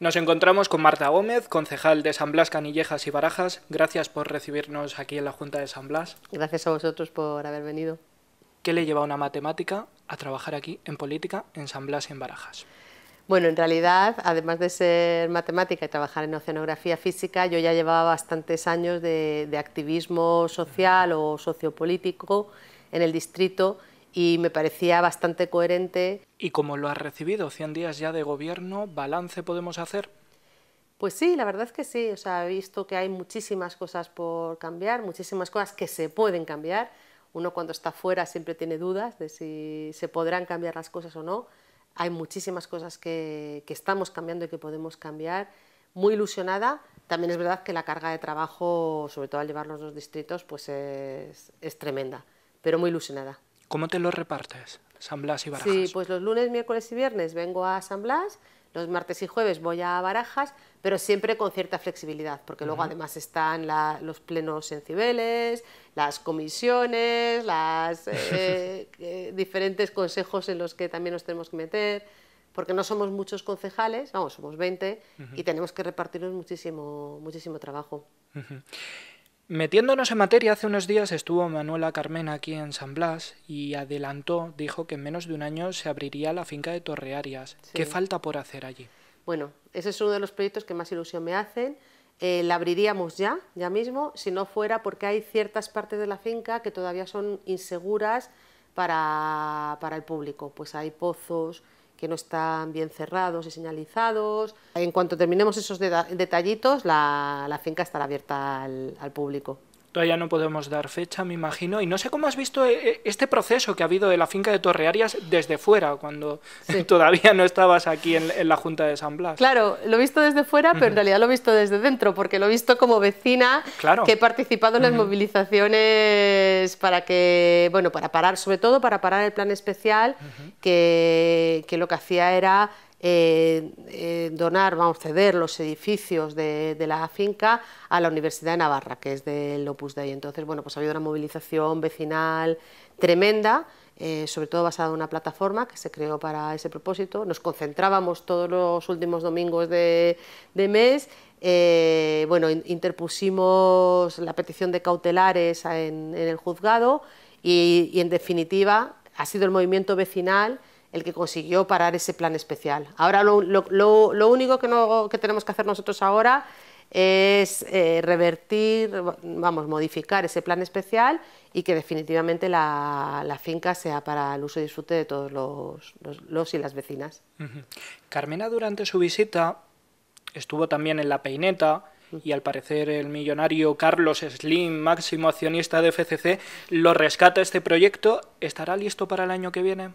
Nos encontramos con Marta Gómez, concejal de San Blas, Canillejas y Barajas. Gracias por recibirnos aquí en la Junta de San Blas. Gracias a vosotros por haber venido. ¿Qué le lleva una matemática a trabajar aquí en política en San Blas y en Barajas? Bueno, en realidad, además de ser matemática y trabajar en oceanografía física, yo ya llevaba bastantes años de, de activismo social o sociopolítico en el distrito y me parecía bastante coherente. ¿Y como lo has recibido? 100 días ya de gobierno, ¿balance podemos hacer? Pues sí, la verdad es que sí. O sea, he visto que hay muchísimas cosas por cambiar, muchísimas cosas que se pueden cambiar. Uno cuando está fuera siempre tiene dudas de si se podrán cambiar las cosas o no. Hay muchísimas cosas que, estamos cambiando y que podemos cambiar. Muy ilusionada, también es verdad que la carga de trabajo, sobre todo al llevar los dos distritos, pues es tremenda, pero muy ilusionada. ¿Cómo te lo repartes? San Blas y Barajas. Sí, pues los lunes, miércoles y viernes vengo a San Blas, los martes y jueves voy a Barajas, pero siempre con cierta flexibilidad, porque luego además están los plenos en las comisiones, los eh, eh, diferentes consejos en los que también nos tenemos que meter, porque no somos muchos concejales, vamos, somos 20 y tenemos que repartirnos muchísimo, muchísimo trabajo. Metiéndonos en materia, hace unos días estuvo Manuela Carmena aquí en San Blas y adelantó, dijo que en menos de un año se abriría la finca de Torrearias. ¿Qué falta por hacer allí? Bueno, ese es uno de los proyectos que más ilusión me hacen. Eh, la abriríamos ya, ya mismo, si no fuera porque hay ciertas partes de la finca que todavía son inseguras para, para el público. Pues hay pozos, que no están bien cerrados y señalizados. En cuanto terminemos esos detallitos, la, finca estará abierta al público. Todavía no podemos dar fecha, me imagino. Y no sé cómo has visto eh, eh, este proceso que ha habido de la finca de Torrearias desde fuera, cuando todavía no estabas aquí en, la Junta de San Blas. Claro, lo he visto desde fuera, pero en realidad lo he visto desde dentro, porque lo he visto como vecina que he participado en las movilizaciones para que, bueno, para parar, sobre todo para parar el plan especial, que, que lo que hacía era eh, eh, donar, vamos ceder los edificios de, la finca a la Universidad de Navarra, que es del Opus Dei. Entonces, bueno, pues ha habido una movilización vecinal tremenda, eh, sobre todo basada en una plataforma que se creó para ese propósito. Nos concentrábamos todos los últimos domingos de, mes. bueno, interpusimos la petición de cautelares en, el juzgado y, en definitiva, ha sido el movimiento vecinal el que consiguió parar ese plan especial. Ahora lo, único que, tenemos que hacer nosotros ahora es eh, revertir, vamos, modificar ese plan especial y que definitivamente la, finca sea para el uso y disfrute de todos los, y las vecinas. Carmena durante su visita estuvo también en La Peineta, y al parecer el millonario Carlos Slim, máximo accionista de FCC, lo rescata este proyecto. ¿Estará listo para el año que viene?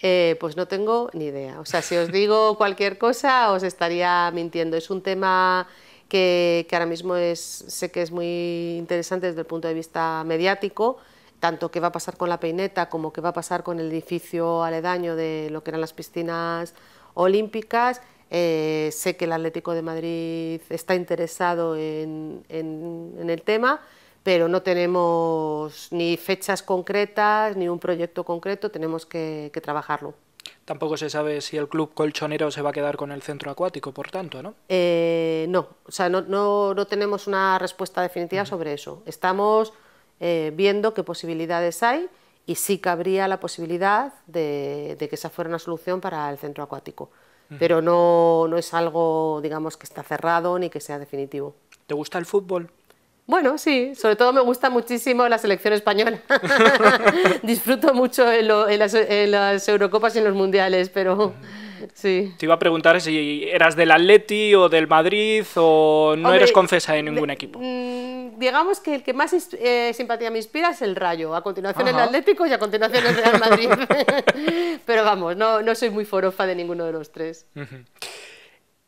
Eh, pues no tengo ni idea. O sea, si os digo cualquier cosa, os estaría mintiendo. Es un tema que, ahora mismo es, sé que es muy interesante desde el punto de vista mediático, tanto qué va a pasar con la peineta como qué va a pasar con el edificio aledaño de lo que eran las piscinas olímpicas. Eh, sé que el Atlético de Madrid está interesado en el tema pero no tenemos ni fechas concretas, ni un proyecto concreto, tenemos que, trabajarlo. Tampoco se sabe si el club colchonero se va a quedar con el centro acuático, por tanto, ¿no? Eh, no, o sea, no, tenemos una respuesta definitiva sobre eso. Estamos eh, viendo qué posibilidades hay y sí cabría la posibilidad de, que esa fuera una solución para el centro acuático. Pero no, no es algo, digamos, que está cerrado ni que sea definitivo. ¿Te gusta el fútbol? Bueno, sí, sobre todo me gusta muchísimo la selección española. Disfruto mucho en, las, Eurocopas y en los Mundiales, pero sí. Te iba a preguntar si eras del Atleti o del Madrid o no eres confesa de ningún equipo. Mm, digamos que el que más eh, simpatía me inspira es el Rayo, a continuación el Atlético y a continuación el Real Madrid. pero vamos, no, no soy muy forofa de ninguno de los tres.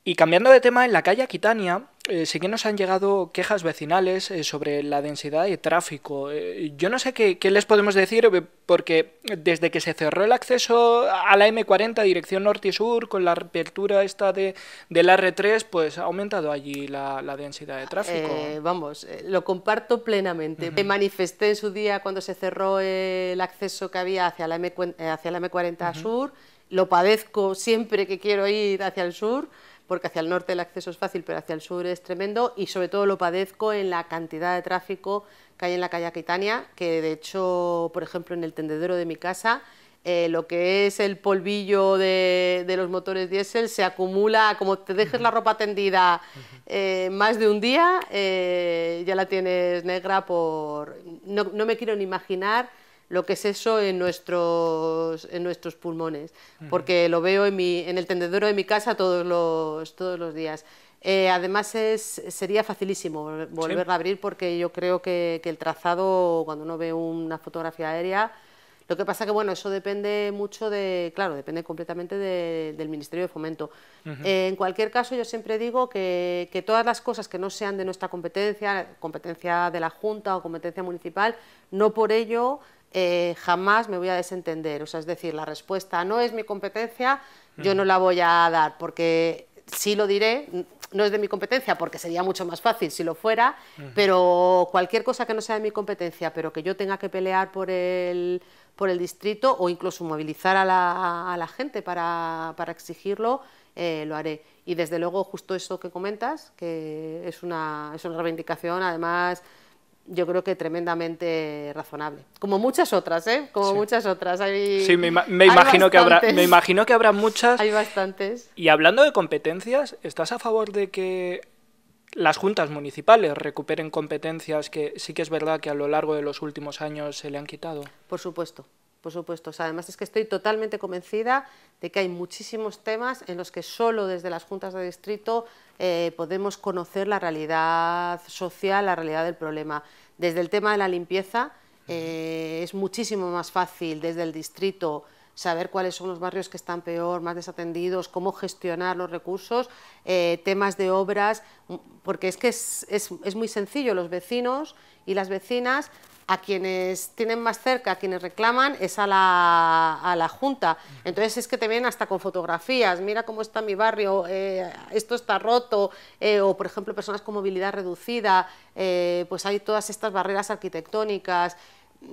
Y cambiando de tema, en la calle Aquitania eh, sí que nos han llegado quejas vecinales eh, sobre la densidad de tráfico. Eh, yo no sé qué, les podemos decir eh, porque desde que se cerró el acceso a la M40 dirección norte y sur con la apertura esta de, la R3, pues ha aumentado allí la, densidad de tráfico. vamos, lo comparto plenamente. Me manifesté en su día cuando se cerró el acceso que había hacia la, M, hacia la M40 sur. Lo padezco siempre que quiero ir hacia el sur porque hacia el norte el acceso es fácil, pero hacia el sur es tremendo y sobre todo lo padezco en la cantidad de tráfico que hay en la calle Aquitania, que de hecho, por ejemplo, en el tendedero de mi casa, eh, lo que es el polvillo de, los motores diésel se acumula, como te dejes la ropa tendida eh, más de un día, eh, ya la tienes negra por... no me quiero ni imaginar lo que es eso en nuestros, en nuestros pulmones, porque lo veo en, mi, en el tendedero de mi casa todos los, todos los días. Eh, además, es, sería facilísimo volverla a abrir porque yo creo que, el trazado, cuando uno ve una fotografía aérea, lo que pasa que, bueno, eso depende mucho de, claro, depende completamente del Ministerio de Fomento. Eh, en cualquier caso, yo siempre digo que, que, todas las cosas que no sean de nuestra competencia, competencia de la Junta o competencia municipal, no por ello eh, jamás me voy a desentender. O sea, es decir, la respuesta no es mi competencia, yo mm. no la voy a dar, porque si lo diré, no es de mi competencia, porque sería mucho más fácil si lo fuera, pero cualquier cosa que no sea de mi competencia, pero que yo tenga que pelear por el, por el distrito o incluso movilizar a la, a la gente para, exigirlo, eh, lo haré. Y desde luego, justo eso que comentas, que es una, es una reivindicación, además yo creo que tremendamente razonable. Como muchas otras, ¿eh? Como muchas otras. sí, me, imagino que habrá, me imagino que habrá muchas. Hay bastantes. Y hablando de competencias, ¿estás a favor de que las juntas municipales recuperen competencias que sí que es verdad que a lo largo de los últimos años se le han quitado? Por supuesto. Por supuesto, además es que estoy totalmente convencida de que hay muchísimos temas en los que solo desde las juntas de distrito eh, podemos conocer la realidad social, la realidad del problema. Desde el tema de la limpieza eh, es muchísimo más fácil desde el distrito saber cuáles son los barrios que están peor, más desatendidos, cómo gestionar los recursos, eh, temas de obras, porque es que es muy sencillo, los vecinos y las vecinas a quienes tienen más cerca, a quienes reclaman, es a la, Junta. Entonces es que te ven hasta con fotografías, mira cómo está mi barrio, eh, esto está roto, eh, o por ejemplo personas con movilidad reducida, eh, pues hay todas estas barreras arquitectónicas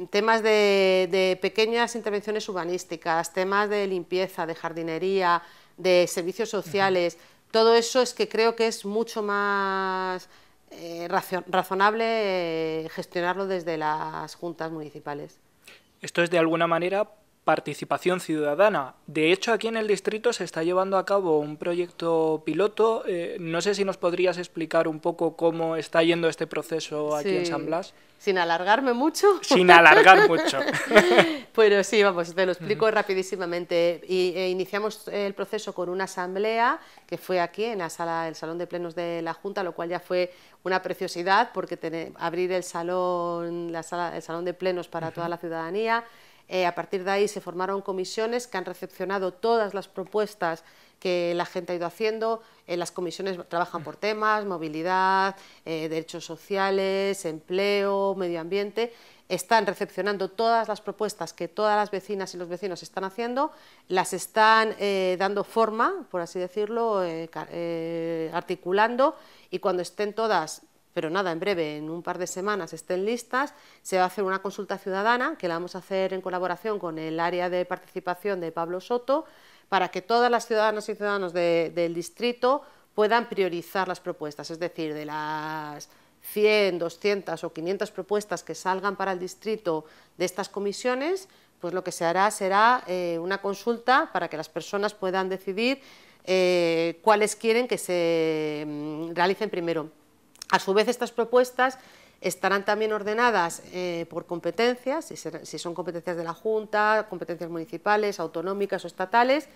temas de, pequeñas intervenciones urbanísticas, temas de limpieza, de jardinería, de servicios sociales, todo eso es que creo que es mucho más eh, razonable eh, gestionarlo desde las juntas municipales. Esto es de alguna manera participación ciudadana. De hecho, aquí en el distrito se está llevando a cabo un proyecto piloto. Eh, no sé si nos podrías explicar un poco cómo está yendo este proceso aquí en San Blas sin alargarme mucho. Sin alargar mucho. Pero sí, vamos, te lo explico rapidísimamente. Y, eh, iniciamos el proceso con una asamblea que fue aquí en la sala, el salón de plenos de la Junta, lo cual ya fue una preciosidad porque abrir el salón, la el salón de plenos para toda la ciudadanía. Eh, a partir de ahí se formaron comisiones que han recepcionado todas las propuestas que la gente ha ido haciendo. las comisiones trabajan por temas, movilidad, eh, derechos sociales, empleo, medio ambiente. Están recepcionando todas las propuestas que todas las vecinas y los vecinos están haciendo, las están eh, dando forma, por así decirlo, eh, articulando y cuando estén todas pero nada, en breve, en un par de semanas estén listas, se va a hacer una consulta ciudadana que la vamos a hacer en colaboración con el área de participación de Pablo Soto, para que todas las ciudadanas y ciudadanos del distrito puedan priorizar las propuestas, es decir, de las 100, 200 o 500 propuestas que salgan para el distrito de estas comisiones, pues lo que se hará será eh, una consulta para que las personas puedan decidir eh, cuáles quieren que se mm, realicen primero. A su vez, estas propuestas Estarán también ordenadas eh, por competencias, si, son competencias de la Junta, competencias municipales, autonómicas o estatales,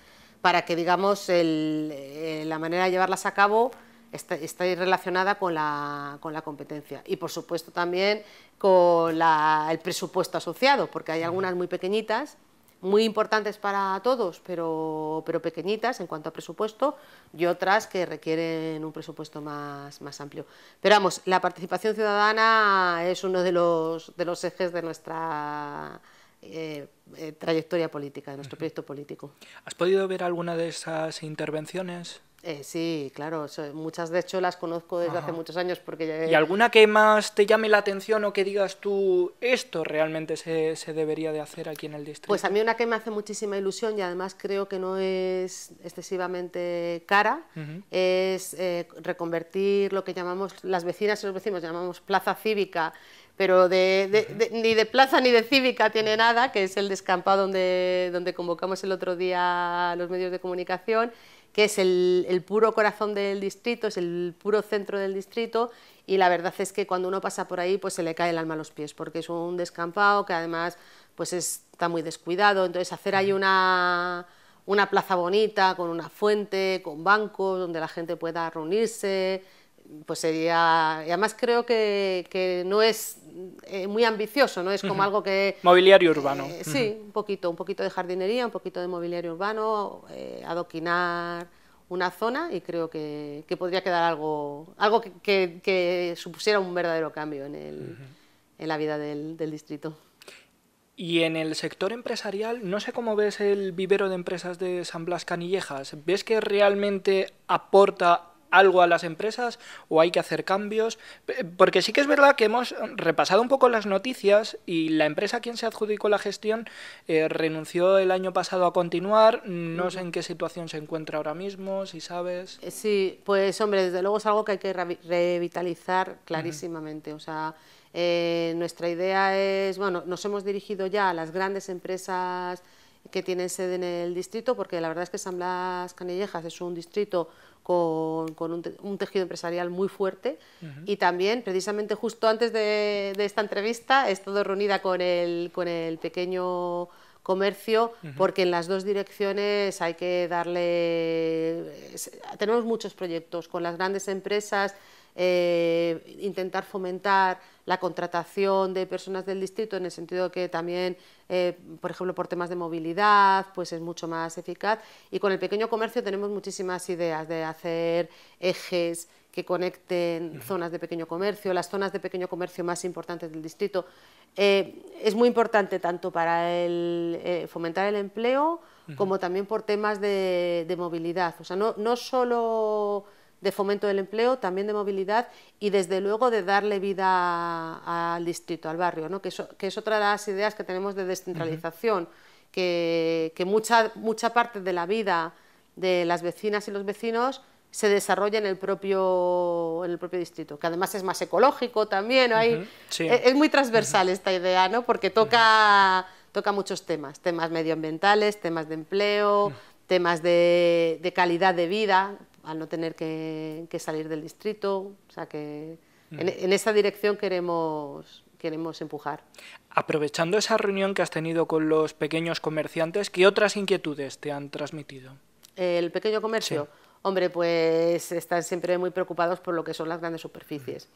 para que digamos eh, la manera de llevarlas a cabo esté, relacionada con la, con la, competencia. Y por supuesto también con el presupuesto asociado, porque hay algunas muy pequeñitas muy importantes para todos, pero, pero pequeñitas en cuanto a presupuesto, y otras que requieren un presupuesto más, más amplio. Pero vamos, la participación ciudadana es uno de los, de los ejes de nuestra eh, eh, trayectoria política, de nuestro proyecto político. ¿Has podido ver alguna de esas intervenciones? Eh, sí, claro, eh, muchas de hecho las conozco desde hace muchos años porque... ¿Y alguna que más te llame la atención o que digas tú, esto realmente se, debería de hacer aquí en el distrito? Pues a mí una que me hace muchísima ilusión y además creo que no es excesivamente cara, es eh, reconvertir lo que llamamos, las vecinas y los vecinos llamamos plaza cívica, pero ni de plaza ni de cívica tiene nada, que es el descampado donde, convocamos el otro día a los medios de comunicación que es el, puro corazón del distrito, es el puro centro del distrito y la verdad es que cuando uno pasa por ahí pues se le cae el alma a los pies porque es un descampado que además pues está muy descuidado, entonces hacer ahí una, una plaza bonita con una fuente, con bancos donde la gente pueda reunirse, pues sería, y además creo que no es eh, muy ambicioso, ¿no? Es como algo que... Mobiliario urbano. Eh, sí, un poquito, un poquito de jardinería, un poquito de mobiliario urbano, eh, adoquinar una zona y creo que, podría quedar algo, algo que, supusiera un verdadero cambio en, la vida del, del distrito. Y en el sector empresarial, no sé cómo ves el vivero de empresas de San Blas Canillejas. ¿Ves que realmente aporta algo a las empresas o hay que hacer cambios? Eh, porque sí que es verdad que hemos repasado un poco las noticias y la empresa a quien se adjudicó la gestión eh, renunció el año pasado a continuar. No sé en qué situación se encuentra ahora mismo, si sabes. Eh, sí, pues hombre, desde luego es algo que hay que revitalizar clarísimamente. O sea, nuestra idea es, bueno, nos hemos dirigido ya a las grandes empresas que tienen sede en el distrito, porque la verdad es que San Blas Canillejas es un distrito con, un, tejido empresarial muy fuerte. Y también, precisamente justo antes de, esta entrevista, he estado reunida con el, con el pequeño comercio, porque en las dos direcciones hay que darle... Tenemos muchos proyectos con las grandes empresas eh, intentar fomentar la contratación de personas del distrito en el sentido que también, eh, por ejemplo, por temas de movilidad, pues es mucho más eficaz. Y con el pequeño comercio tenemos muchísimas ideas de hacer ejes que conecten zonas de pequeño comercio, las zonas de pequeño comercio más importantes del distrito. Eh, es muy importante tanto para fomentar el empleo como también por temas de, movilidad. O sea, no, no solo de fomento del empleo, también de movilidad y desde luego de darle vida al distrito, al barrio, ¿no? que, que es otra de las ideas que tenemos de descentralización, que, mucha, parte de la vida de las vecinas y los vecinos se desarrolla en el propio, en el propio distrito, que además es más ecológico también, e, es, muy transversal esta idea, ¿no? porque toca, toca muchos temas, temas medioambientales, temas de empleo, temas de calidad de vida, al no tener que, salir del distrito. O sea que mm. en, esa dirección queremos, queremos empujar. Aprovechando esa reunión que has tenido con los pequeños comerciantes, ¿qué otras inquietudes te han transmitido? El pequeño comercio. Hombre, pues están siempre muy preocupados por lo que son las grandes superficies.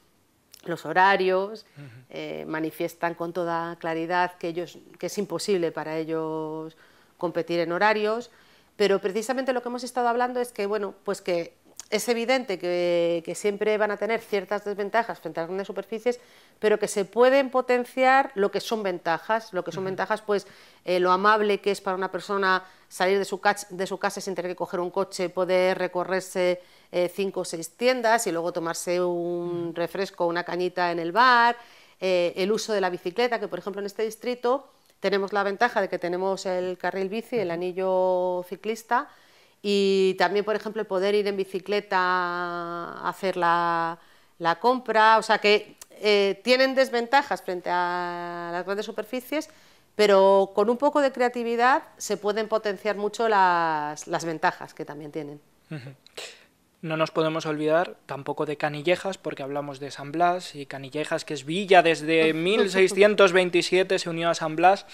Los horarios eh, manifiestan con toda claridad que, ellos, que es imposible para ellos competir en horarios, pero precisamente lo que hemos estado hablando es que, bueno, pues que es evidente que, siempre van a tener ciertas desventajas frente a las grandes superficies, pero que se pueden potenciar lo que son ventajas, lo que son ventajas, pues eh, lo amable que es para una persona salir de su, casa sin tener que coger un coche, poder recorrerse eh, cinco o seis tiendas y luego tomarse un refresco, una cañita en el bar, eh, el uso de la bicicleta, que por ejemplo en este distrito tenemos la ventaja de que tenemos el carril bici, el anillo ciclista y también, por ejemplo, poder ir en bicicleta a hacer la, compra. O sea que eh, tienen desventajas frente a las grandes superficies, pero con un poco de creatividad se pueden potenciar mucho las, ventajas que también tienen. No nos podemos olvidar tampoco de Canillejas, porque hablamos de San Blas, y Canillejas, que es villa desde 1627, se unió a San Blas.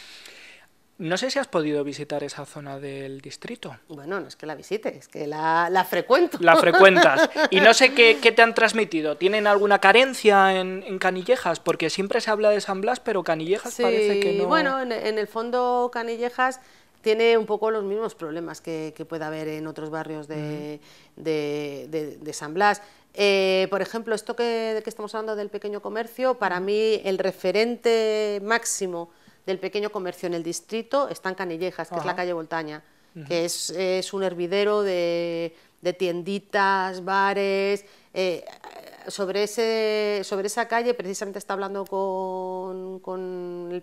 No sé si has podido visitar esa zona del distrito. Bueno, no es que la visite, es que la, la frecuento. La frecuentas. Y no sé qué, te han transmitido. ¿Tienen alguna carencia en, Canillejas? Porque siempre se habla de San Blas, pero Canillejas parece que no. Bueno, en, en el fondo Canillejas tiene un poco los mismos problemas que, puede haber en otros barrios de, San Blas. Eh, por ejemplo, esto que, que estamos hablando del pequeño comercio, para mí el referente máximo del pequeño comercio en el distrito está en Canillejas, que es la calle Voltaña, que es, un hervidero de de tienditas, bares. Eh, sobre, ese, sobre esa calle, precisamente está hablando con, con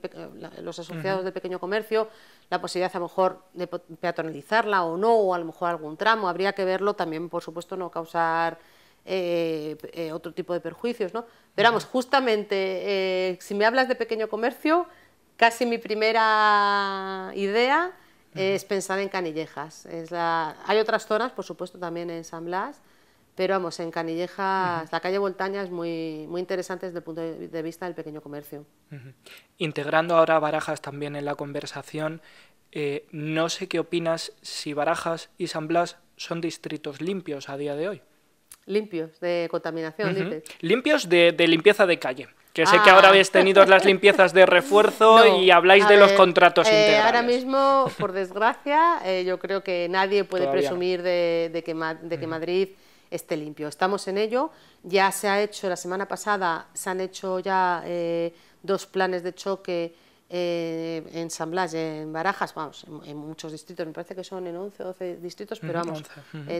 los asociados de del pequeño comercio, la posibilidad a lo mejor de peatonalizarla o no, o a lo mejor algún tramo, habría que verlo también, por supuesto, no causar eh, eh, otro tipo de perjuicios, ¿no? Pero vamos, justamente, si me hablas de pequeño comercio, casi mi primera idea es pensar en Canillejas. Es Hay otras zonas, por supuesto, también en San Blas, pero vamos, en Canillejas, la calle Voltaña es muy, muy interesante desde el punto de vista del pequeño comercio. Integrando ahora Barajas también en la conversación, eh, no sé qué opinas si Barajas y San Blas son distritos limpios a día de hoy. Limpios, de contaminación, dices. Limpios de limpieza de calle. Que sé que ahora habéis tenido las limpiezas de refuerzo y habláis de los contratos eh, Ahora mismo, por desgracia, eh, yo creo que nadie puede presumir de, que, de que mm. Madrid esté limpio. Estamos en ello. Ya se ha hecho, la semana pasada, se han hecho ya eh, dos planes de choque eh, en San Blas, en Barajas, vamos, en, muchos distritos, me parece que son en 11 o 12 distritos, pero mm, vamos,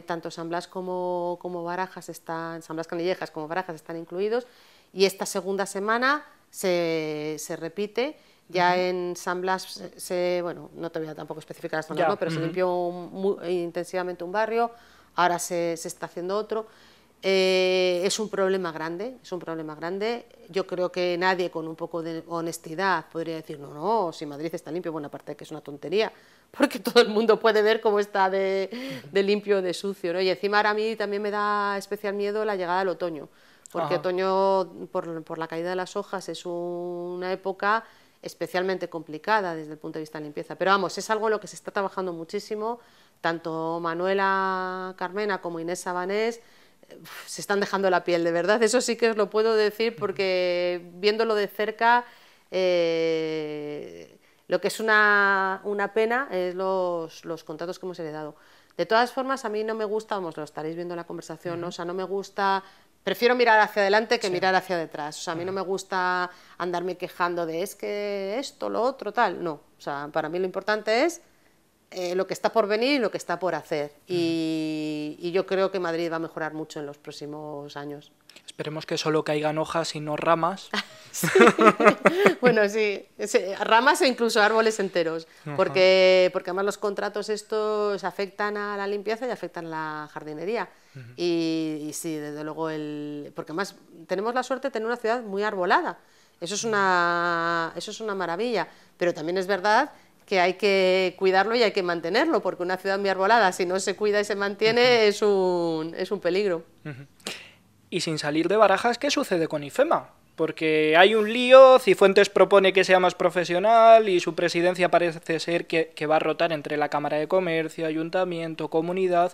tanto San Blas como, como Barajas están, San Blas Canillejas como Barajas están incluidos y esta segunda semana se, repite. Ya en San Blas, se, bueno, no te voy a tampoco especificar la pero se limpió intensivamente un barrio, ahora se, está haciendo otro. Eh, es un problema grande, es un problema grande. Yo creo que nadie con un poco de honestidad podría decir, no, no, si Madrid está limpio, bueno, aparte que es una tontería, porque todo el mundo puede ver cómo está de, de limpio, de sucio, ¿no? Y encima ahora a mí también me da especial miedo la llegada del otoño porque otoño, por, la caída de las hojas, es una época especialmente complicada desde el punto de vista de limpieza. Pero vamos, es algo en lo que se está trabajando muchísimo, tanto Manuela Carmena como Inés Sabanés se están dejando la piel, de verdad, eso sí que os lo puedo decir porque viéndolo de cerca, eh, lo que es una, una pena es los, los contratos que hemos heredado. De todas formas, a mí no me gusta, vamos, lo estaréis viendo en la conversación, ¿no? o sea, no me gusta prefiero mirar hacia adelante que mirar hacia detrás. O sea, a mí no me gusta andarme quejando de es que esto, lo otro, tal. No, o sea, para mí lo importante es eh, lo que está por venir y lo que está por hacer. y yo creo que Madrid va a mejorar mucho en los próximos años. Esperemos que solo caigan hojas y no ramas. bueno, sí, ramas e incluso árboles enteros, porque, porque además los contratos estos afectan a la limpieza y afectan a la jardinería. y, sí, desde luego, el, porque además tenemos la suerte de tener una ciudad muy arbolada. Eso es, una, eso es una maravilla, pero también es verdad que hay que cuidarlo y hay que mantenerlo, porque una ciudad muy arbolada, si no se cuida y se mantiene, es, un, es un peligro. Y sin salir de barajas, ¿qué sucede con IFEMA? Porque hay un lío, Cifuentes propone que sea más profesional y su presidencia parece ser que, va a rotar entre la Cámara de Comercio, Ayuntamiento, Comunidad.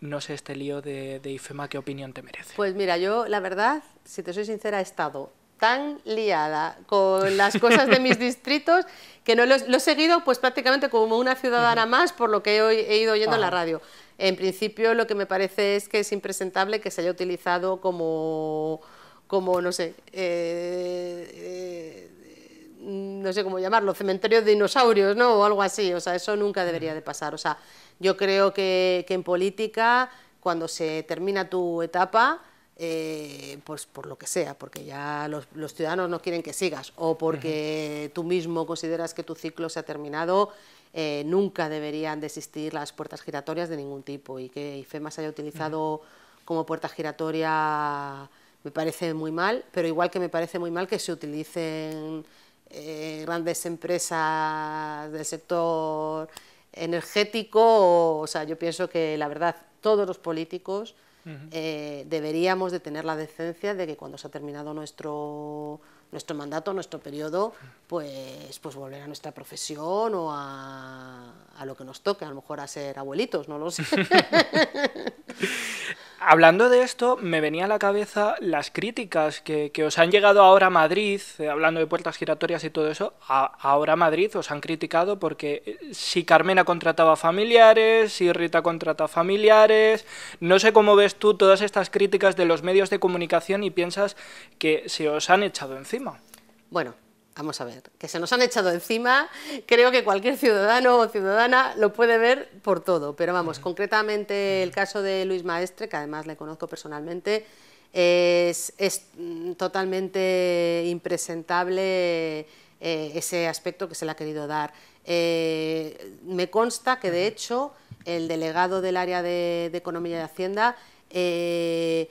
No sé este lío de, de IFEMA, ¿qué opinión te merece? Pues mira, yo la verdad, si te soy sincera, he estado tan liada con las cosas de mis distritos que no lo, he seguido pues prácticamente como una ciudadana más por lo que he, ido oyendo en la radio. En principio lo que me parece es que es impresentable que se haya utilizado como, como no sé, eh, eh, no sé cómo llamarlo, cementerio de dinosaurios, ¿no? O algo así, o sea, eso nunca debería de pasar. O sea, yo creo que, que en política, cuando se termina tu etapa, eh, pues por lo que sea, porque ya los, ciudadanos no quieren que sigas o porque tú mismo consideras que tu ciclo se ha terminado, eh, nunca deberían desistir las puertas giratorias de ningún tipo y que IFEMA se haya utilizado como puerta giratoria me parece muy mal, pero igual que me parece muy mal que se utilicen eh, grandes empresas del sector energético, o sea, yo pienso que la verdad todos los políticos eh, deberíamos de tener la decencia de que cuando se ha terminado nuestro, nuestro mandato, nuestro periodo, pues, pues volver a nuestra profesión o a, a lo que nos toque, a lo mejor a ser abuelitos, no lo sé. Hablando de esto, me venía a la cabeza las críticas que, os han llegado ahora a Madrid, eh, hablando de puertas giratorias y todo eso, ahora a Madrid os han criticado porque eh, si Carmena contrataba familiares, si Rita contrata familiares, no sé cómo ves tú todas estas críticas de los medios de comunicación y piensas que se os han echado encima. Bueno, vamos a ver, que se nos han echado encima, creo que cualquier ciudadano o ciudadana lo puede ver por todo, pero vamos, concretamente el caso de Luis Maestre, que además le conozco personalmente, es, mm, totalmente impresentable eh, ese aspecto que se le ha querido dar. Eh, me consta que de hecho el delegado del área de, Economía y Hacienda eh,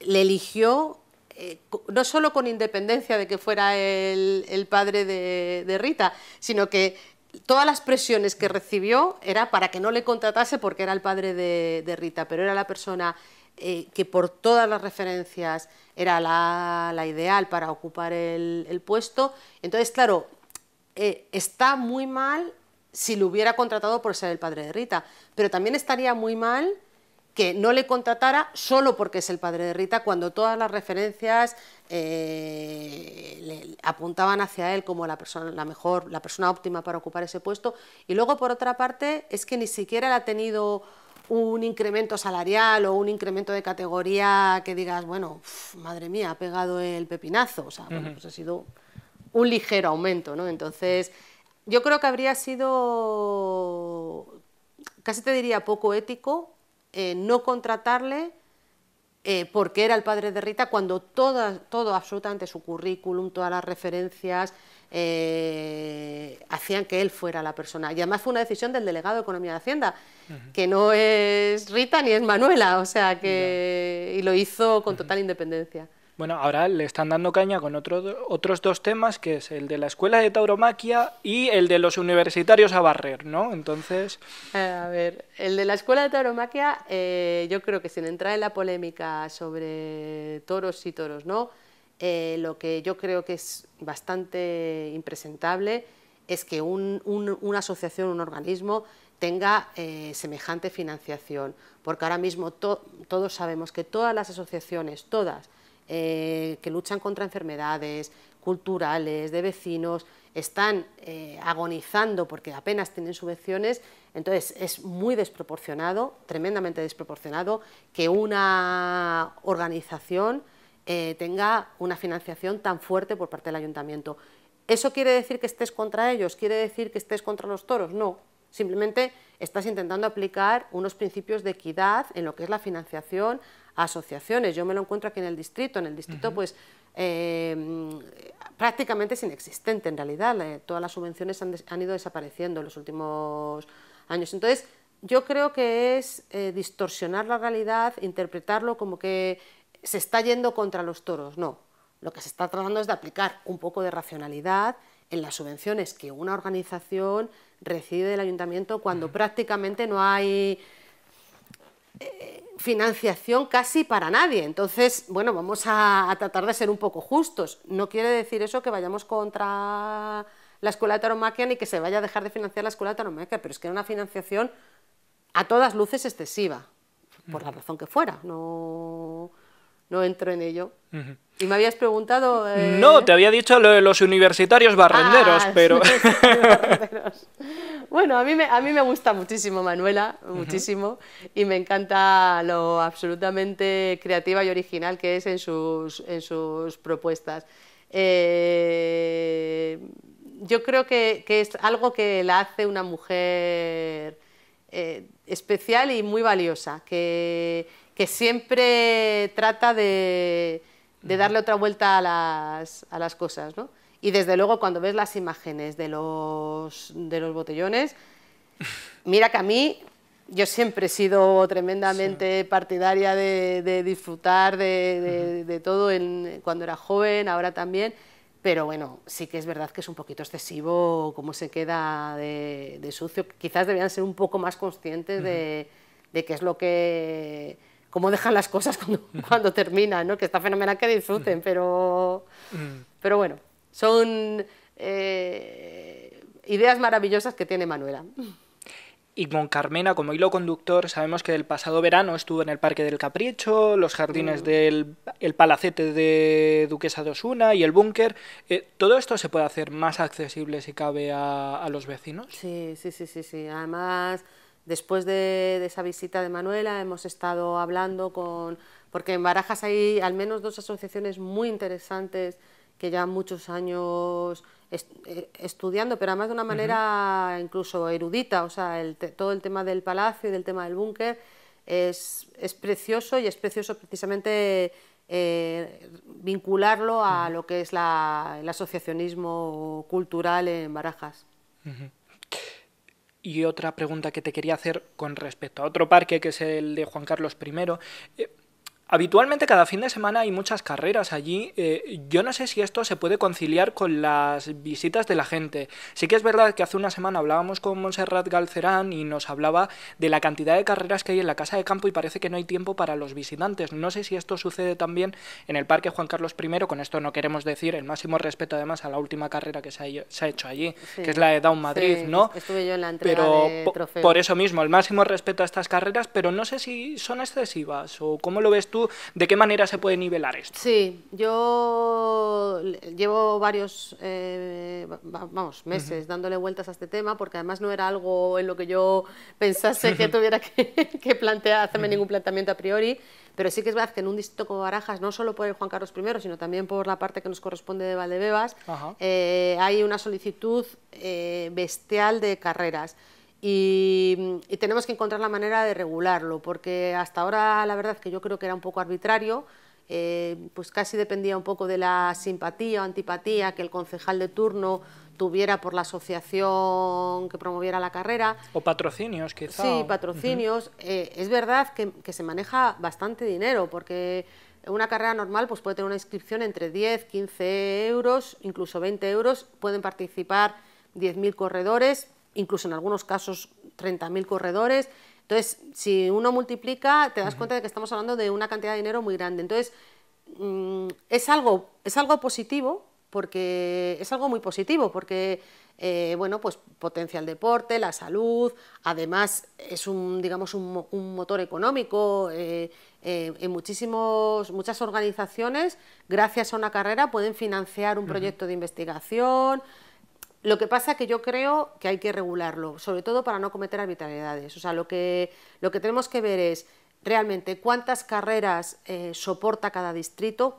le eligió eh, no solo con independencia de que fuera el, padre de, Rita, sino que todas las presiones que recibió era para que no le contratase porque era el padre de, Rita, pero era la persona eh, que por todas las referencias era la, ideal para ocupar el, puesto. Entonces, claro, eh, está muy mal si lo hubiera contratado por ser el padre de Rita, pero también estaría muy mal que no le contratara solo porque es el padre de Rita, cuando todas las referencias eh, le apuntaban hacia él como la persona, la mejor, la persona óptima para ocupar ese puesto. Y luego, por otra parte, es que ni siquiera él ha tenido un incremento salarial o un incremento de categoría que digas, bueno, madre mía, ha pegado el pepinazo. O sea, pues ha sido un ligero aumento, ¿no? Entonces, yo creo que habría sido, casi te diría, poco ético eh, no contratarle eh, porque era el padre de Rita cuando todo, todo absolutamente su currículum, todas las referencias eh, hacían que él fuera la persona. Y además fue una decisión del delegado de Economía de Hacienda, que no es Rita ni es Manuela, o sea que... Y lo hizo con total independencia. Bueno, ahora le están dando caña con otros dos temas, que es el de la escuela de tauromaquia y el de los universitarios a barrer, ¿no? Entonces... Eh, a ver, el de la escuela de tauromaquia, eh, yo creo que sin entrar en la polémica sobre toros y toros, ¿no? Eh, lo que yo creo que es bastante impresentable es que un, una asociación, un organismo, tenga semejante financiación, porque ahora mismo todos sabemos que todas las asociaciones, todas, eh, que luchan contra enfermedades culturales, de vecinos, están eh, agonizando porque apenas tienen subvenciones, entonces es muy desproporcionado, tremendamente desproporcionado, que una organización eh, tenga una financiación tan fuerte por parte del ayuntamiento. ¿Eso quiere decir que estés contra ellos? ¿Quiere decir que estés contra los toros? No, simplemente estás intentando aplicar unos principios de equidad en lo que es la financiación a asociaciones. Yo me lo encuentro aquí en el distrito, en el distrito pues em, prácticamente es inexistente en realidad, todas las subvenciones han, ido desapareciendo en los últimos años. Entonces, yo creo que es eh, distorsionar la realidad, interpretarlo como que se está yendo contra los toros, no. Lo que se está tratando es de aplicar un poco de racionalidad en las subvenciones que una organización recibe del ayuntamiento cuando prácticamente no hay eh, financiación casi para nadie. Entonces, bueno, vamos a, tratar de ser un poco justos. No quiere decir eso que vayamos contra la escuela de Taromaquia ni que se vaya a dejar de financiar la escuela de Taromaquia, pero es que era una financiación a todas luces excesiva, por la razón que fuera. No, no entro en ello. Y me habías preguntado. Eh? No, te había dicho lo de los universitarios barrenderos, ah, pero. bueno, a mí, me, a mí me gusta muchísimo Manuela, muchísimo, y me encanta lo absolutamente creativa y original que es en sus, en sus propuestas. Eh, yo creo que, es algo que la hace una mujer eh, especial y muy valiosa, que, que siempre trata de de darle otra vuelta a las, a las cosas, ¿no? Y desde luego cuando ves las imágenes de los, de botellones, mira que a mí, yo siempre he sido tremendamente partidaria de, disfrutar de, todo cuando era joven, ahora también, pero bueno, sí que es verdad que es un poquito excesivo cómo se queda de, sucio. Quizás deberían ser un poco más conscientes de, qué es lo que cómo dejan las cosas cuando, terminan, ¿no? que está fenomenal que disfruten, pero, mm. pero bueno, son eh, ideas maravillosas que tiene Manuela. Y Carmena como hilo conductor, sabemos que el pasado verano estuvo en el Parque del Capricho, los jardines mm. del palacete de Duquesa de Osuna y el búnker. Eh, ¿Todo esto se puede hacer más accesible si cabe a, a los vecinos? sí, sí, sí, sí. Además, Después de, esa visita de Manuela hemos estado hablando con, porque en Barajas hay al menos dos asociaciones muy interesantes que ya muchos años eh, estudiando, pero además de una manera incluso erudita, o sea, todo el tema del palacio y del tema del búnker es, precioso y es precioso precisamente eh, vincularlo a lo que es el asociacionismo cultural en Barajas. Y otra pregunta que te quería hacer con respecto a otro parque, que es el de Juan Carlos I. Eh, Habitualmente cada fin de semana hay muchas carreras allí. Eh, yo no sé si esto se puede conciliar con las visitas de la gente. Sí que es verdad que hace una semana hablábamos con Montserrat Galcerán y nos hablaba de la cantidad de carreras que hay en la casa de campo y parece que no hay tiempo para los visitantes. No sé si esto sucede también en el Parque Juan Carlos I. Con esto no queremos decir el máximo respeto además a la última carrera que se ha, hecho allí, que es la de Down Madrid, ¿no? Estuve yo en la entrega pero por eso mismo, el máximo respeto a estas carreras, pero no sé si son excesivas o cómo lo ves tú de qué manera se puede nivelar esto. Sí, yo llevo varios eh, vamos, meses dándole vueltas a este tema porque además no era algo en lo que yo pensase que tuviera que, plantear, hacerme ningún planteamiento a priori, pero sí que es verdad que en un distrito como Barajas, no solo por el Juan Carlos I, sino también por la parte que nos corresponde de Valdebebas, eh, hay una solicitud eh, bestial de carreras y, tenemos que encontrar la manera de regularlo, porque hasta ahora la verdad que yo creo que era un poco arbitrario, eh, pues casi dependía un poco de la simpatía o antipatía que el concejal de turno tuviera por la asociación que promoviera la carrera. O patrocinios, quizá. Sí, patrocinios. Eh, es verdad que, se maneja bastante dinero, porque una carrera normal pues puede tener una inscripción entre 10, 15 euros, incluso 20 euros, pueden participar 10.000 corredores, incluso en algunos casos 30.000 corredores. Entonces, si uno multiplica, te das cuenta de que estamos hablando de una cantidad de dinero muy grande. Entonces, mm, es, algo, es algo positivo, porque es algo muy positivo, porque eh, bueno, pues potencia el deporte, la salud, además es un, digamos, un, motor económico. Eh, eh, en muchísimos, muchas organizaciones, gracias a una carrera, pueden financiar un proyecto de investigación. Lo que pasa es que yo creo que hay que regularlo, sobre todo para no cometer arbitrariedades. O sea, lo que, lo que tenemos que ver es realmente cuántas carreras eh, soporta cada distrito,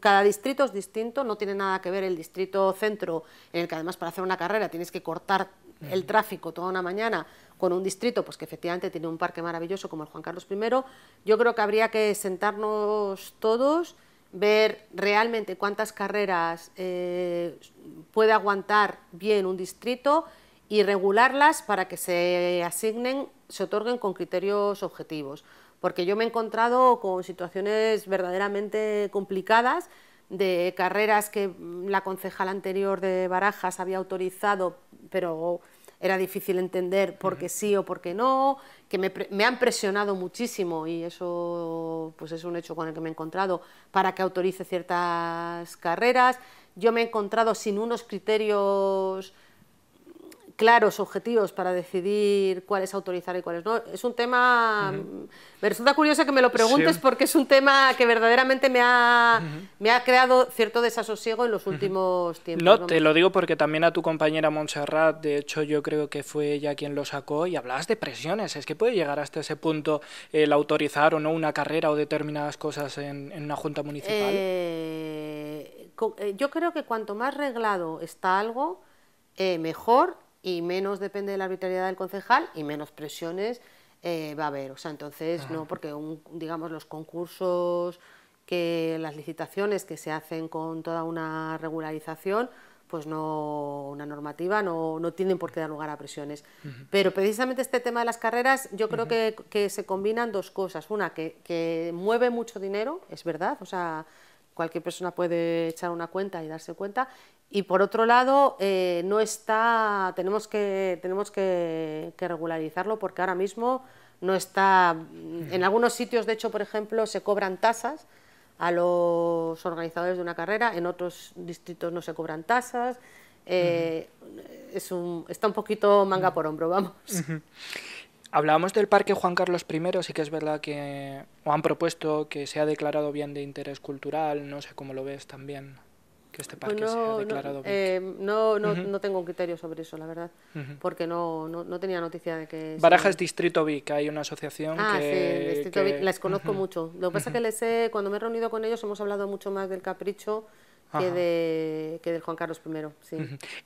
cada distrito es distinto, no tiene nada que ver el distrito centro, en el que además para hacer una carrera tienes que cortar el tráfico toda una mañana con un distrito pues que efectivamente tiene un parque maravilloso como el Juan Carlos I, yo creo que habría que sentarnos todos ver realmente cuántas carreras eh, puede aguantar bien un distrito y regularlas para que se asignen, se otorguen con criterios objetivos. Porque yo me he encontrado con situaciones verdaderamente complicadas de carreras que la concejal anterior de Barajas había autorizado, pero era difícil entender por qué sí o por qué no, que me, han presionado muchísimo y eso pues es un hecho con el que me he encontrado para que autorice ciertas carreras. Yo me he encontrado sin unos criterios claros objetivos para decidir cuáles autorizar y cuáles no. Es un tema... Me resulta curioso que me lo preguntes porque es un tema que verdaderamente me ha, me ha creado cierto desasosiego en los últimos tiempos. No, te lo digo porque también a tu compañera Montserrat, de hecho yo creo que fue ella quien lo sacó, y hablabas de presiones. Es que puede llegar hasta ese punto el autorizar o no una carrera o determinadas cosas en, una junta municipal. Eh, eh, yo creo que cuanto más reglado está algo, eh, mejor y menos depende de la arbitrariedad del concejal y menos presiones eh, va a haber. O sea, entonces, no, porque un, digamos los concursos, que las licitaciones que se hacen con toda una regularización, pues no una normativa, no, tienen por qué dar lugar a presiones. Pero precisamente este tema de las carreras, yo creo que, se combinan dos cosas. Una, que, que, mueve mucho dinero, es verdad, o sea, cualquier persona puede echar una cuenta y darse cuenta. Y por otro lado, eh, no está, tenemos, que, tenemos que, regularizarlo porque ahora mismo no está, mm, en algunos sitios de hecho, por ejemplo, se cobran tasas, a los organizadores de una carrera, en otros distritos no se cobran tasas, eh, es un, está un poquito manga por hombro, vamos. Hablábamos del Parque Juan Carlos I, sí que es verdad que han propuesto que sea declarado bien de interés cultural, no sé cómo lo ves también, que este parque pues no, sea declarado bien. Eh, no, no, tengo un criterio sobre eso, la verdad, porque no, no, tenía noticia de que... Barajas Distrito Vic, hay una asociación ah, sí, Distrito Vic, las conozco mucho. Lo que pasa es que les he, cuando me he reunido con ellos hemos hablado mucho más del capricho que, de, del Juan Carlos I. Sí.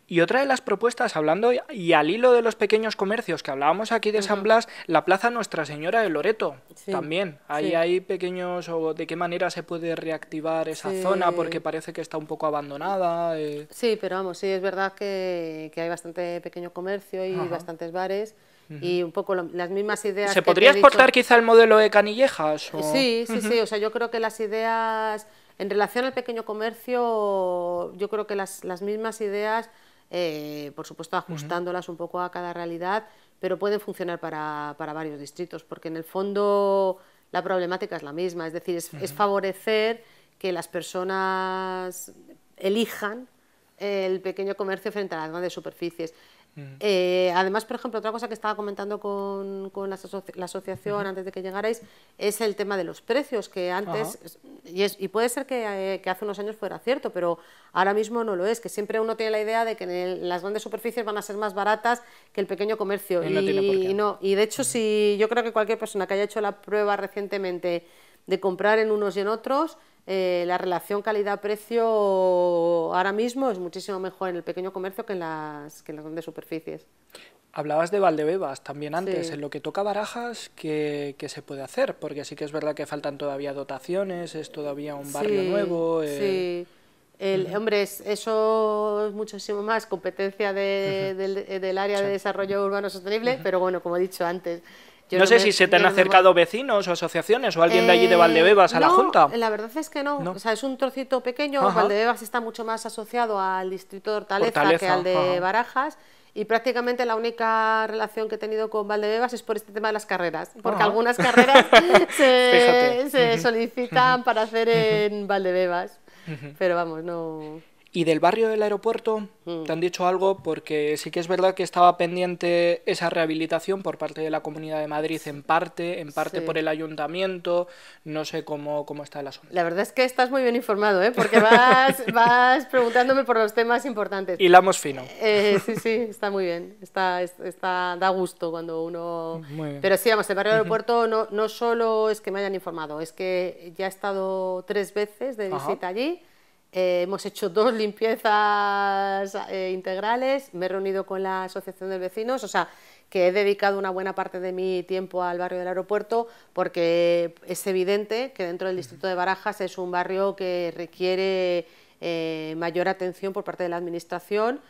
Y otra de las propuestas, hablando y al hilo de los pequeños comercios que hablábamos aquí de San Blas, la Plaza Nuestra Señora de Loreto también. Ahí hay pequeños, o de qué manera se puede reactivar esa zona, porque parece que está un poco abandonada. Eh. Sí, pero vamos, sí, es verdad que, hay bastante pequeño comercio y bastantes bares y un poco las mismas ideas. ¿Se podría exportar quizá el modelo de Canillejas? Sí, sí, sí. O sea, yo creo que las ideas en relación al pequeño comercio, yo creo que las, mismas ideas, eh, por supuesto ajustándolas un poco a cada realidad, pero pueden funcionar para, varios distritos, porque en el fondo la problemática es la misma, es decir, es, es favorecer que las personas elijan el pequeño comercio frente a las grandes superficies. Eh, además, por ejemplo, otra cosa que estaba comentando con, la, asociación antes de que llegarais es el tema de los precios, que antes, y, es, y, puede ser eh, que, hace unos años fuera cierto, pero ahora mismo no lo es, que siempre uno tiene la idea de que las grandes superficies van a ser más baratas que el pequeño comercio. y, no, y de hecho, si yo creo que cualquier persona que haya hecho la prueba recientemente de comprar en unos y en otros, eh, la relación calidad-precio ahora mismo es muchísimo mejor en el pequeño comercio que en las, grandes superficies. Hablabas de Valdebebas también antes, en lo que toca Barajas, ¿qué, se puede hacer? Porque sí que es verdad que faltan todavía dotaciones, es todavía un barrio nuevo. Eh. Sí, el, hombre, eso es muchísimo más competencia del, área de desarrollo urbano sostenible, pero bueno, como he dicho antes, no sé si se te han acercado vecinos o asociaciones o alguien de allí de eh, Valdebebas a la Junta. La verdad es que no. O sea, es un trocito pequeño. Valdebebas está mucho más asociado al distrito de Hortaleza, que al de Barajas. Y prácticamente la única relación que he tenido con Valdebebas es por este tema de las carreras, porque algunas carreras se solicitan para hacer en Valdebebas. Pero vamos, no. Y del barrio del aeropuerto, mm. te han dicho algo porque sí que es verdad que estaba pendiente esa rehabilitación por parte de la Comunidad de Madrid en parte, en parte por el ayuntamiento, no sé cómo, cómo está el asunto. La verdad es que estás muy bien informado, ¿eh? porque vas, vas preguntándome por los temas importantes. Y Hilamos fino. Eh, sí, sí, está muy bien, está, está, da gusto cuando uno... Pero sí, vamos, el barrio del aeropuerto no, no solo es que me hayan informado, es que ya he estado tres veces de visita allí eh, hemos hecho dos limpiezas eh, integrales, me he reunido con la Asociación de Vecinos, o sea, que he dedicado una buena parte de mi tiempo al barrio del aeropuerto porque es evidente que dentro del distrito de Barajas es un barrio que requiere eh, mayor atención por parte de la administración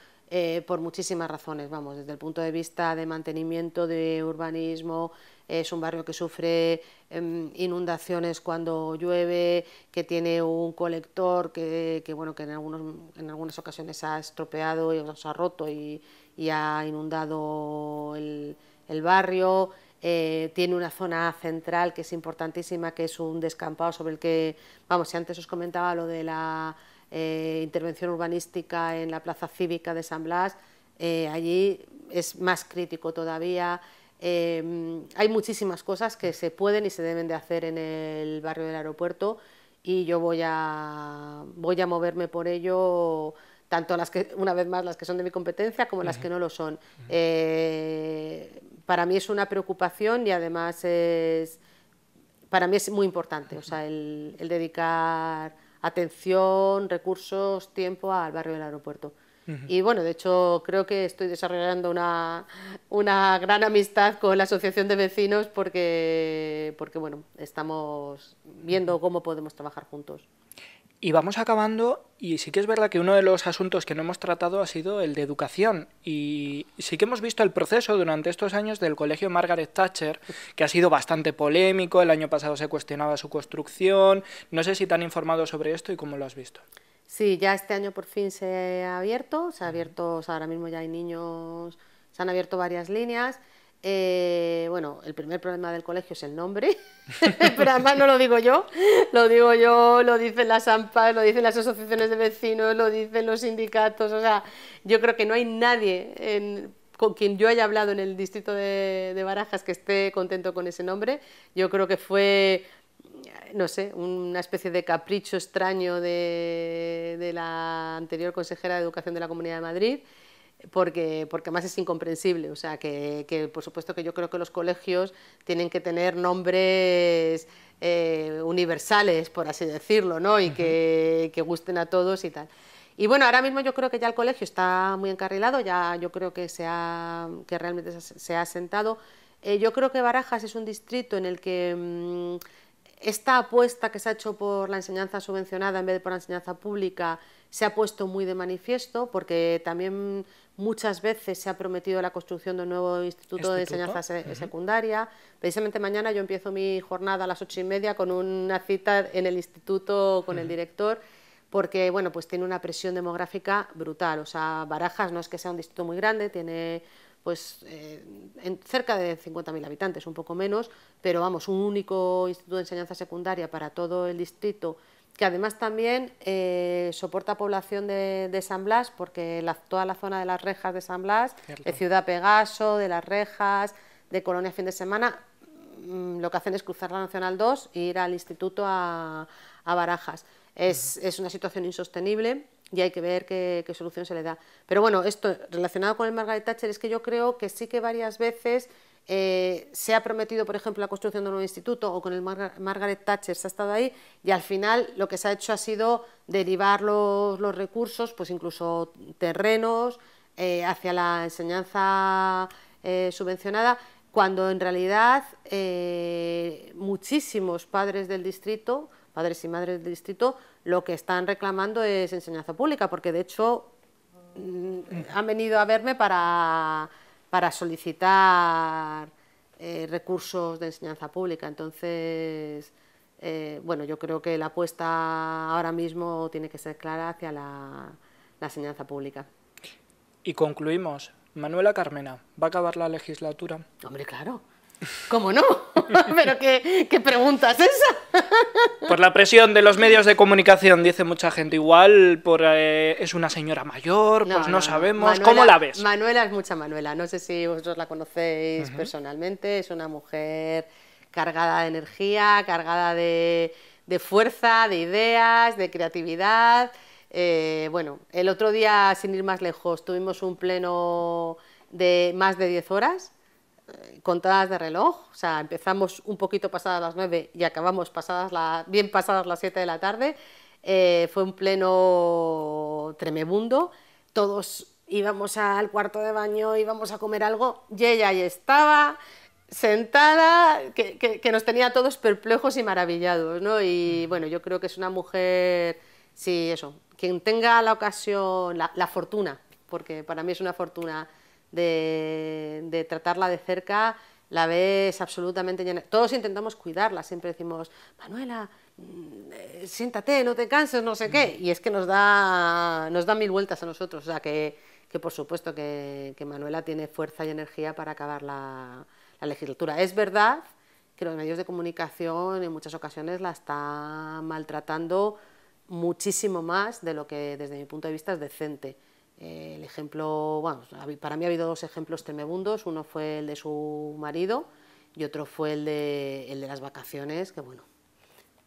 por muchísimas razones, vamos, desde el punto de vista de mantenimiento, de urbanismo, es un barrio que sufre em, inundaciones cuando llueve, que tiene un colector que, que bueno, que en, algunos, en algunas ocasiones ha estropeado y se ha roto y, ha inundado el, barrio. Eh, tiene una zona central que es importantísima, que es un descampado sobre el que, vamos, si antes os comentaba lo de la eh, intervención urbanística en la plaza cívica de San Blas, eh, allí es más crítico todavía. Em, hay muchísimas cosas que se pueden y se deben de hacer en el barrio del aeropuerto y yo voy a, voy a moverme por ello tanto las que, una vez más, las que son de mi competencia como las que no lo son. Eh, para mí es una preocupación y además es, para mí es muy importante, o sea, el dedicar atención, recursos, tiempo al barrio del aeropuerto. Y bueno, de hecho creo que estoy desarrollando una, una gran amistad con la Asociación de Vecinos porque, porque bueno, estamos viendo cómo podemos trabajar juntos. Y vamos acabando, y sí que es verdad que uno de los asuntos que no hemos tratado ha sido el de educación. Y sí que hemos visto el proceso durante estos años del colegio Margaret Thatcher, que ha sido bastante polémico, el año pasado se cuestionaba su construcción. No sé si te han informado sobre esto y cómo lo has visto. Sí, ya este año por fin se ha abierto, se ha abierto, o ahora mismo ya hay niños, se han abierto varias líneas. Eh, bueno, el primer problema del colegio es el nombre, pero además no lo digo yo, lo digo yo, lo dicen las AMPA, lo dicen las asociaciones de vecinos, lo dicen los sindicatos, o sea, yo creo que no hay nadie con quien yo haya hablado en el distrito de, de Barajas que esté contento con ese nombre. Yo creo que fue no sé, una especie de capricho extraño de, la anterior consejera de Educación de la Comunidad de Madrid, porque, porque más es incomprensible. O sea, que, por supuesto que yo creo que los colegios tienen que tener nombres eh, universales, por así decirlo, ¿no? y que, gusten a todos y tal. Y bueno, ahora mismo yo creo que ya el colegio está muy encarrilado, ya yo creo que, que realmente se ha sentado. Eh, yo creo que Barajas es un distrito en el que... Mm, esta apuesta que se ha hecho por la enseñanza subvencionada en vez de por la enseñanza pública se ha puesto muy de manifiesto porque también muchas veces se ha prometido la construcción de un nuevo instituto, de enseñanza secundaria. Precisamente mañana yo empiezo mi jornada a las ocho y media con una cita en el instituto con el director porque bueno, pues tiene una presión demográfica brutal. O sea, Barajas no es que sea un distrito muy grande, tiene pues eh, cerca de 50.000 habitantes, un poco menos, pero vamos, un único instituto de enseñanza secundaria para todo el distrito, que además también eh, soporta población de, San Blas, porque toda la zona de las rejas de San Blas, de Ciudad Pegaso, de las rejas, de Colonia Fin de Semana, mm, lo que hacen es cruzar la Nacional 2 e ir al instituto a, Barajas. es una situación insostenible y hay que ver qué, solución se le da. Pero bueno, esto relacionado con el Margaret Thatcher es que yo creo que sí que varias veces eh, se ha prometido, por ejemplo, la construcción de un nuevo instituto o con el Margaret Thatcher se ha estado ahí y al final lo que se ha hecho ha sido derivar los, recursos, pues incluso terrenos, eh, hacia la enseñanza eh, subvencionada cuando en realidad muchísimos padres del distrito padres y madres del distrito, lo que están reclamando es enseñanza pública, porque de hecho mm, han venido a verme para, solicitar eh, recursos de enseñanza pública. Entonces, eh, bueno, yo creo que la apuesta ahora mismo tiene que ser clara hacia la enseñanza pública. Y concluimos. Manuela Carmena, ¿va a acabar la legislatura? Hombre, claro. ¿Cómo no? ¿Pero qué, pregunta es esa? Por la presión de los medios de comunicación, dice mucha gente. Igual por, eh, es una señora mayor, no, pues no, sabemos. ¿Cómo la ves? Manuela es mucha Manuela. No sé si vosotros la conocéis personalmente. Es una mujer cargada de energía, cargada de, fuerza, de ideas, de creatividad. Eh, bueno, el otro día, sin ir más lejos, tuvimos un pleno de más de 10 horas contadas de reloj, o sea, empezamos un poquito pasadas las 9 y acabamos pasadas bien pasadas las 7 de la tarde. Eh, fue un pleno tremebundo, todos íbamos al cuarto de baño, íbamos a comer algo, y ella ahí estaba, sentada, que, nos tenía todos perplejos y maravillados, ¿no? Y mm. bueno, yo creo que es una mujer, sí, eso, quien tenga la ocasión, la fortuna, porque para mí es una fortuna de, tratarla de cerca, la ves absolutamente llena. Todos intentamos cuidarla, siempre decimos, Manuela, mm, eh, siéntate, no te canses, no sé qué. Mm. Y es que nos da, mil vueltas a nosotros, o sea que, por supuesto que, Manuela tiene fuerza y energía para acabar la, la legislatura. Es verdad que los medios de comunicación en muchas ocasiones la están maltratando muchísimo más de lo que desde mi punto de vista es decente el ejemplo, bueno, para mí ha habido dos ejemplos tremebundos, uno fue el de su marido y otro fue el de, el de las vacaciones, que bueno,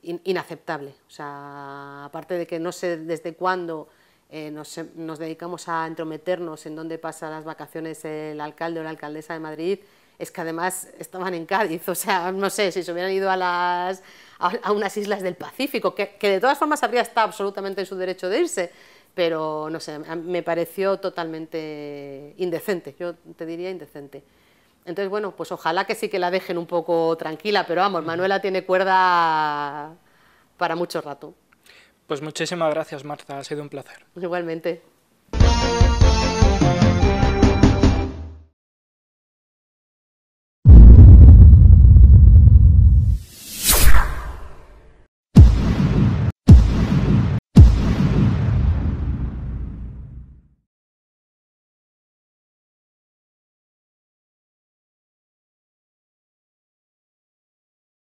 inaceptable. O sea, aparte de que no sé desde cuándo eh, em, nos, dedicamos a entrometernos en dónde pasa las vacaciones el alcalde o la alcaldesa de Madrid, es que además estaban en Cádiz, o sea, no sé, si se hubieran ido a, las, a, unas islas del Pacífico, que, que de todas formas habría estado absolutamente en su derecho de irse, pero no sé, me pareció totalmente indecente, yo te diría indecente. Entonces, bueno, pues ojalá que sí que la dejen un poco tranquila, pero vamos, Manuela tiene cuerda para mucho rato. Pues muchísimas gracias, Marta, ha sido un placer. Igualmente.